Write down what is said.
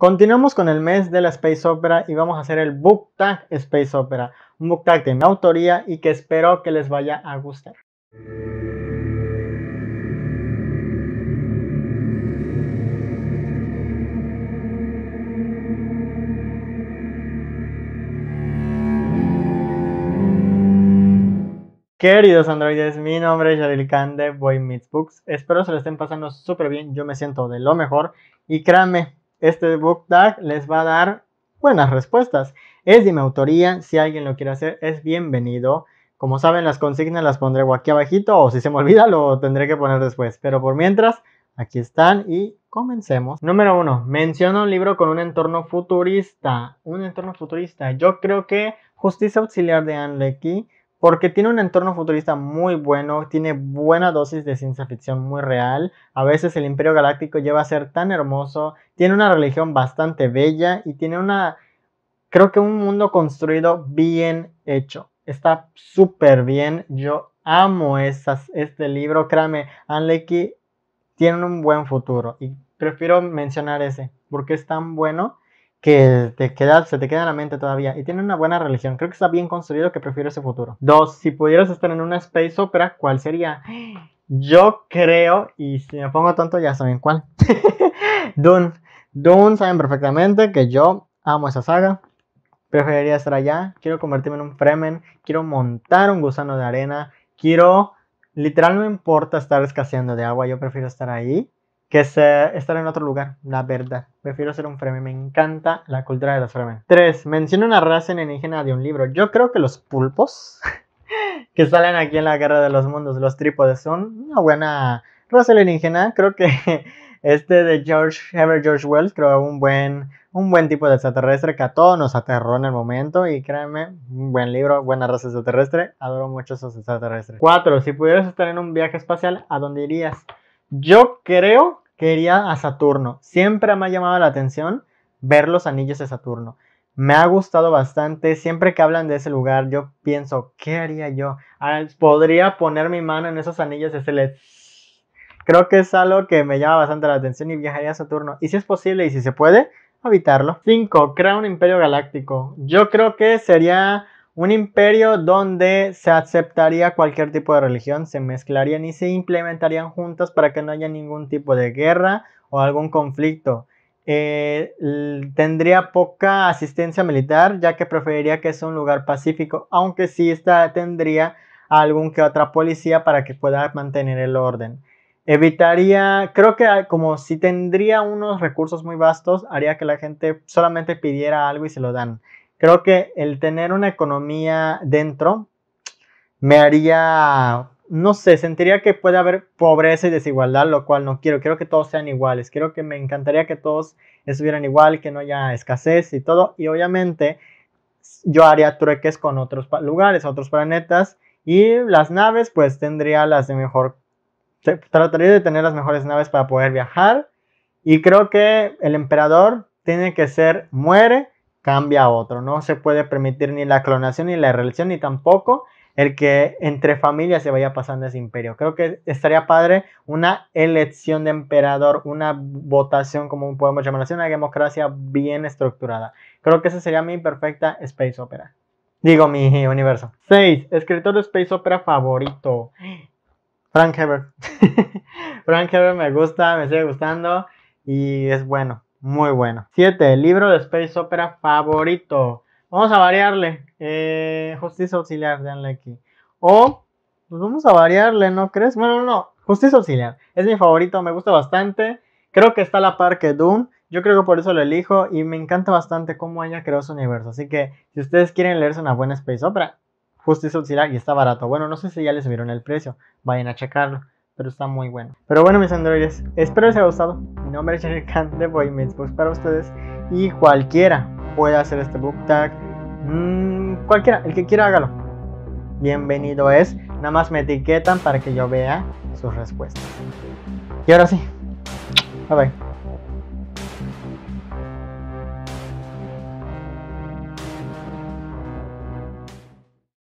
Continuamos con el mes de la Space Opera y vamos a hacer el Book Space Opera, un book tag de mi autoría y que espero que les vaya a gustar. Queridos androides, mi nombre es Yadil Khan de Boy Meets Books. Espero se lo estén pasando súper bien, yo me siento de lo mejor y créanme, este book tag les va a dar buenas respuestas. Es de mi autoría, si alguien lo quiere hacer es bienvenido. Como saben las consignas las pondré aquí abajito o si se me olvida lo tendré que poner después. Pero por mientras, aquí están y comencemos. Número 1. Menciona un libro con un entorno futurista. Un entorno futurista. Yo creo que Justicia Auxiliar de Anne porque tiene un entorno futurista muy bueno, tiene buena dosis de ciencia ficción muy real, a veces el Imperio Galáctico lleva a ser tan hermoso, tiene una religión bastante bella y tiene una, creo que un mundo construido bien hecho. Está súper bien, yo amo esas, este libro, créame, Anleki tiene un buen futuro y prefiero mencionar ese porque es tan bueno que te queda, se te queda en la mente todavía y tiene una buena religión. Creo que está bien construido que prefiero ese futuro. Dos, si pudieras estar en una space opera, ¿cuál sería? Yo creo, y si me pongo tonto ya saben cuál. Dune. Dune saben perfectamente que yo amo esa saga. Preferiría estar allá. Quiero convertirme en un Fremen. Quiero montar un gusano de arena. Quiero... Literal no importa estar escaseando de agua. Yo prefiero estar ahí que es eh, estar en otro lugar, la verdad. Prefiero ser un fremen, me encanta la cultura de los fremen. 3. Menciona una raza alienígena de un libro. Yo creo que los pulpos que salen aquí en la Guerra de los Mundos, los trípodes, son una buena raza alienígena. Creo que este de George Herbert George Wells, creo un buen un buen tipo de extraterrestre que a todos nos aterró en el momento y créanme, un buen libro, buena raza extraterrestre, adoro mucho esos extraterrestres. Cuatro, Si pudieras estar en un viaje espacial, ¿a dónde irías? Yo creo que iría a Saturno. Siempre me ha llamado la atención ver los anillos de Saturno. Me ha gustado bastante. Siempre que hablan de ese lugar, yo pienso, ¿qué haría yo? Ah, podría poner mi mano en esos anillos de decirle. Creo que es algo que me llama bastante la atención y viajaría a Saturno. Y si es posible y si se puede, habitarlo. 5. Crea un imperio galáctico. Yo creo que sería un imperio donde se aceptaría cualquier tipo de religión, se mezclarían y se implementarían juntas para que no haya ningún tipo de guerra o algún conflicto. Eh, tendría poca asistencia militar, ya que preferiría que sea un lugar pacífico, aunque sí está, tendría algún que otra policía para que pueda mantener el orden. Evitaría, creo que ah, como si tendría unos recursos muy vastos, haría que la gente solamente pidiera algo y se lo dan creo que el tener una economía dentro me haría, no sé, sentiría que puede haber pobreza y desigualdad, lo cual no quiero, quiero que todos sean iguales, quiero que me encantaría que todos estuvieran igual, que no haya escasez y todo, y obviamente yo haría trueques con otros lugares, otros planetas, y las naves pues tendría las de mejor, trataría de tener las mejores naves para poder viajar, y creo que el emperador tiene que ser, muere, cambia a otro. No se puede permitir ni la clonación ni la relación, ni tampoco el que entre familias se vaya pasando ese imperio. Creo que estaría padre una elección de emperador, una votación, como podemos llamar, una democracia bien estructurada. Creo que esa sería mi perfecta space opera. Digo, mi universo. 6. Escritor de space opera favorito. Frank Herbert. Frank Herbert me gusta, me sigue gustando y es bueno. Muy bueno. 7. Libro de Space Opera favorito. Vamos a variarle. Eh, justicia auxiliar, denle aquí. O, pues vamos a variarle, ¿no crees? Bueno, no. Justicia auxiliar. Es mi favorito, me gusta bastante. Creo que está a la par que Doom. Yo creo que por eso lo elijo y me encanta bastante cómo ella creó su universo. Así que si ustedes quieren leerse una buena Space Opera, Justicia Auxiliar y está barato. Bueno, no sé si ya les subieron el precio, vayan a checarlo pero está muy bueno. Pero bueno, mis androides, espero les haya gustado. Mi nombre es Jerry Khan de Boy mis Books para ustedes y cualquiera puede hacer este book tag. Mm, cualquiera, el que quiera hágalo. Bienvenido es. Nada más me etiquetan para que yo vea sus respuestas. Y ahora sí. Bye bye.